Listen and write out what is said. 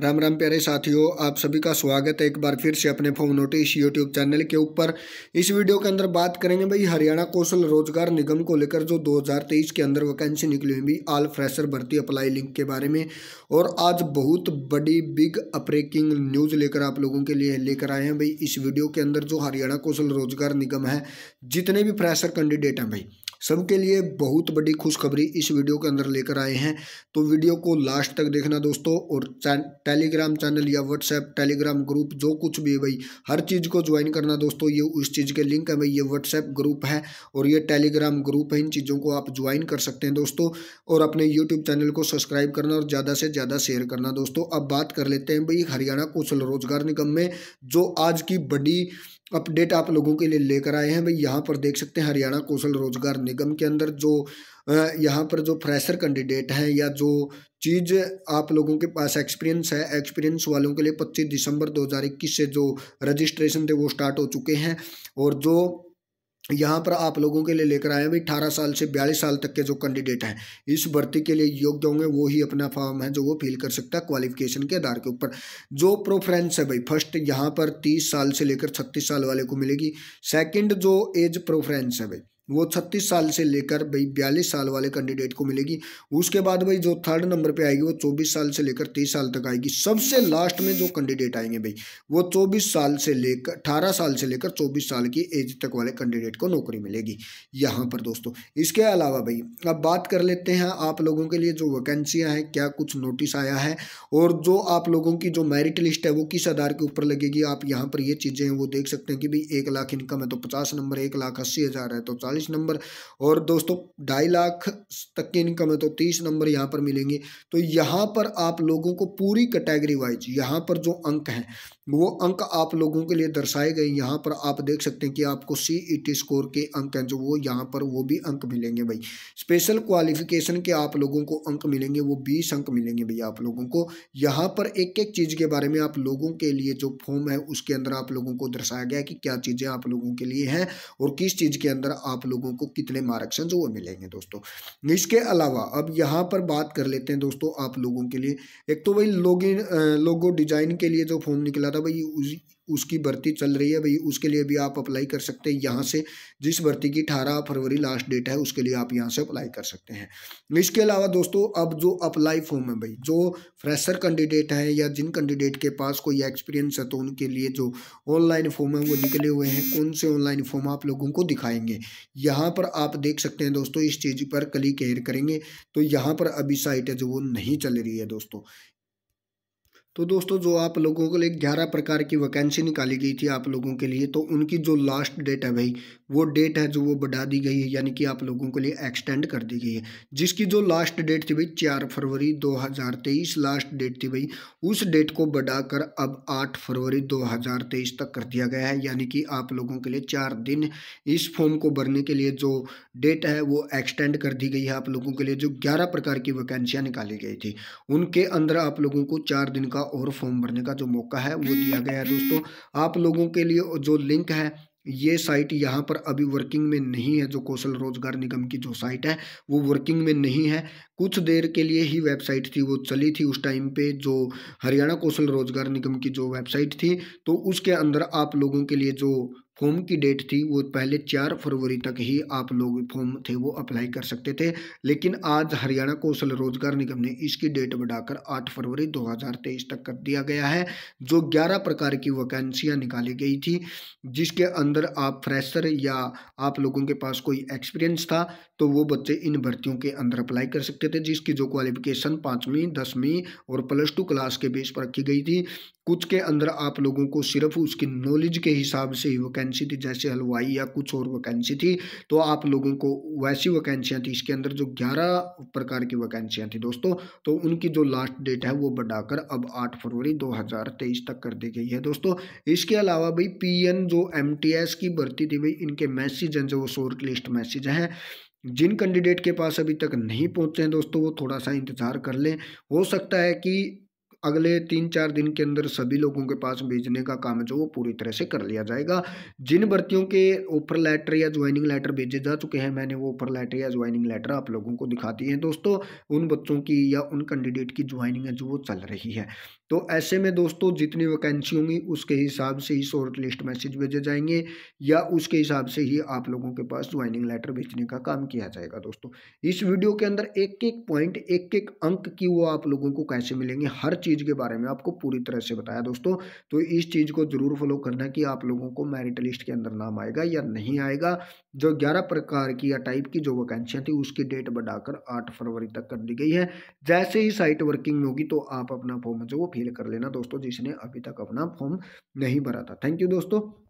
राम राम प्यारे साथियों आप सभी का स्वागत है एक बार फिर से अपने फोन नोटिस यूट्यूब चैनल के ऊपर इस वीडियो के अंदर बात करेंगे भाई हरियाणा कौशल रोजगार निगम को लेकर जो 2023 के अंदर वैकेंसी निकली हुई भी आल फ्रेशर भर्ती अप्लाई लिंक के बारे में और आज बहुत बड़ी बिग अप्रेकिंग न्यूज़ लेकर आप लोगों के लिए लेकर आए हैं भाई इस वीडियो के अंदर जो हरियाणा कौशल रोजगार निगम है जितने भी फ्रेशर कैंडिडेट हैं भाई सबके लिए बहुत बड़ी खुशखबरी इस वीडियो के अंदर लेकर आए हैं तो वीडियो को लास्ट तक देखना दोस्तों और टेलीग्राम चैनल या व्हाट्सएप टेलीग्राम ग्रुप जो कुछ भी है भाई हर चीज़ को ज्वाइन करना दोस्तों ये उस चीज़ के लिंक है भाई ये व्हाट्सएप ग्रुप है और ये टेलीग्राम ग्रुप है इन चीज़ों को आप ज्वाइन कर सकते हैं दोस्तों और अपने यूट्यूब चैनल को सब्सक्राइब करना और ज़्यादा से ज़्यादा शेयर करना दोस्तों अब बात कर लेते हैं भाई हरियाणा कौशल रोजगार निगम में जो आज की बड़ी अपडेट आप लोगों के लिए लेकर आए हैं भाई यहाँ पर देख सकते हैं हरियाणा कौशल रोजगार निगम के अंदर जो यहाँ पर जो फ्रेशर कैंडिडेट हैं या जो चीज़ आप लोगों के पास एक्सपीरियंस है एक्सपीरियंस वालों के लिए 25 दिसंबर 2021 से जो रजिस्ट्रेशन थे वो स्टार्ट हो चुके हैं और जो यहाँ पर आप लोगों के लिए लेकर आए हैं भाई अठारह साल से बयालीस साल तक के जो कैंडिडेट हैं इस भर्ती के लिए योग्य होंगे वो ही अपना फॉर्म है जो वो फिल कर सकता है क्वालिफिकेशन के आधार के ऊपर जो प्रोफ्रेंस है भाई फर्स्ट यहाँ पर तीस साल से लेकर छत्तीस साल वाले को मिलेगी सेकंड जो एज प्रोफ्रेंस है भाई वो छत्तीस साल से लेकर भाई बयालीस साल वाले कैंडिडेट को मिलेगी उसके बाद भाई जो थर्ड नंबर पे आएगी वो चौबीस साल से लेकर तीस साल तक आएगी सबसे लास्ट में जो कैंडिडेट आएंगे भाई वो चौबीस साल से लेकर अठारह साल से लेकर चौबीस साल की एज तक वाले कैंडिडेट को नौकरी मिलेगी यहाँ पर दोस्तों इसके अलावा भाई अब बात कर लेते हैं आप लोगों के लिए जो वैकेंसियाँ हैं क्या कुछ नोटिस आया है और जो आप लोगों की जो मेरिट लिस्ट है वो किस आधार के ऊपर लगेगी आप यहाँ पर ये चीज़ें हैं वो देख सकते हैं कि भाई एक लाख इनकम है तो पचास नंबर एक लाख अस्सी हज़ार है तो चालीस चालीस नंबर और दोस्तों ढाई लाख तक की इनकम है तो तीस नंबर यहाँ पर मिलेंगे तो यहाँ पर आप लोगों को पूरी कैटेगरी वाइज यहाँ पर जो अंक हैं वो अंक आप लोगों के लिए दर्शाए गए यहाँ पर आप देख सकते हैं कि आपको सी ई टी स्कोर के अंक हैं जो वो यहाँ पर वो भी अंक मिलेंगे भाई स्पेशल क्वालिफिकेशन के आप लोगों को अंक मिलेंगे वो बीस अंक मिलेंगे भाई आप लोगों को यहाँ पर एक एक चीज़ के बारे में आप लोगों के लिए जो फॉर्म है उसके अंदर आप लोगों को दर्शाया गया है कि क्या चीज़ें आप लोगों के लिए हैं और किस चीज़ के अंदर आप लोगों को कितने मार्क्शन वो मिलेंगे दोस्तों इसके अलावा अब यहाँ पर बात कर लेते हैं दोस्तों आप लोगों के लिए एक तो भाई लोग लोगो डिजाइन के लिए जो फॉर्म निकला था भाई उसकी भर्ती चल रही है भाई उसके लिए भी आप अप्लाई कर सकते हैं यहाँ से जिस भर्ती की अठारह फरवरी लास्ट डेट है उसके लिए आप यहाँ से अप्लाई कर सकते हैं इसके अलावा दोस्तों अब जो अप्लाई फॉर्म है भाई जो फ्रेशर कैंडिडेट हैं या जिन कैंडिडेट के पास कोई एक्सपीरियंस है तो उनके लिए जो ऑनलाइन फॉर्म है वो निकले हुए हैं कौन से ऑनलाइन फॉर्म आप लोगों को दिखाएंगे यहाँ पर आप देख सकते हैं दोस्तों इस चीज़ पर क्लिक एयर करेंगे तो यहाँ पर अभी साइट है जो वो नहीं चल रही है दोस्तों तो दोस्तों जो आप लोगों के लिए ग्यारह प्रकार की वैकेंसी निकाली गई थी आप लोगों के लिए तो उनकी जो लास्ट डेट है भाई वो डेट है जो वो बढ़ा दी गई है यानी कि आप लोगों के लिए एक्सटेंड कर दी गई है जिसकी जो लास्ट डेट थी भाई चार फरवरी 2023 लास्ट डेट थी भाई उस डेट को बढ़ाकर अब आठ फरवरी दो तक कर दिया गया है यानी कि आप लोगों के लिए चार दिन इस फॉर्म को भरने के लिए जो डेट है वो एक्सटेंड कर दी गई है आप लोगों के लिए जो ग्यारह प्रकार की वैकेंसियाँ निकाली गई थी उनके अंदर आप लोगों को चार दिन का और फॉर्म भरने का जो मौका है वो दिया गया है दोस्तों आप लोगों के लिए जो लिंक है ये साइट यहाँ पर अभी वर्किंग में नहीं है जो कौशल रोजगार निगम की जो साइट है वो वर्किंग में नहीं है कुछ देर के लिए ही वेबसाइट थी वो चली थी उस टाइम पे जो हरियाणा कौशल रोजगार निगम की जो वेबसाइट थी तो उसके अंदर आप लोगों के लिए जो फॉर्म की डेट थी वो पहले चार फरवरी तक ही आप लोग फॉर्म थे वो अप्लाई कर सकते थे लेकिन आज हरियाणा कौशल रोजगार निगम ने इसकी डेट बढ़ाकर आठ फरवरी 2023 तक कर दिया गया है जो ग्यारह प्रकार की वैकेंसियां निकाली गई थी जिसके अंदर आप फ्रेशर या आप लोगों के पास कोई एक्सपीरियंस था तो वो बच्चे इन भर्तियों के अंदर अप्लाई कर सकते थे जिसकी जो क्वालिफिकेशन पाँचवीं दसवीं और प्लस टू क्लास के बेस पर रखी गई थी कुछ के अंदर आप लोगों को सिर्फ उसकी नॉलेज के हिसाब से ही वैकेंसी थी जैसे हलवाई या कुछ और वैकेंसी थी तो आप लोगों को वैसी वैकेंसियाँ थी इसके अंदर जो ग्यारह प्रकार की वैकेंसियाँ थी दोस्तों तो उनकी जो लास्ट डेट है वो बढ़ाकर अब आठ फरवरी दो तक कर दी गई है दोस्तों इसके अलावा भाई पी जो एम की भर्ती थी भाई इनके मैसेज हैं जो शॉर्ट लिस्ट मैसेज हैं जिन कैंडिडेट के पास अभी तक नहीं पहुंचे हैं दोस्तों वो थोड़ा सा इंतज़ार कर लें हो सकता है कि अगले तीन चार दिन के अंदर सभी लोगों के पास भेजने का काम जो वो पूरी तरह से कर लिया जाएगा जिन भर्तियों के ऑफर लेटर या ज्वाइनिंग लेटर भेजे जा चुके हैं मैंने वो ऑफर लेटर या ज्वाइनिंग लेटर आप लोगों को दिखा दिए हैं दोस्तों उन बच्चों की या उन कैंडिडेट की ज्वाइनिंग है जो वो चल रही है तो ऐसे में दोस्तों जितनी वैकेंसी होंगी उसके हिसाब से ही शॉर्ट लिस्ट मैसेज भेजे जाएंगे या उसके हिसाब से ही आप लोगों के पास ज्वाइनिंग लेटर भेजने का काम किया जाएगा दोस्तों इस वीडियो के अंदर एक एक पॉइंट एक एक अंक की वो आप लोगों को कैसे मिलेंगे हर चीज़ के बारे में आपको पूरी तरह से बताया दोस्तों तो इस चीज़ को ज़रूर फॉलो करना कि आप लोगों को मेरिट लिस्ट के अंदर नाम आएगा या नहीं आएगा जो ग्यारह प्रकार की या टाइप की जो वैकेंसियाँ थी उसकी डेट बढ़ाकर आठ फरवरी तक कर दी गई है जैसे ही साइट वर्किंग होगी तो आप अपना फॉर्म जो वो फिल कर लेना दोस्तों जिसने अभी तक अपना फॉर्म नहीं भरा था थैंक यू दोस्तों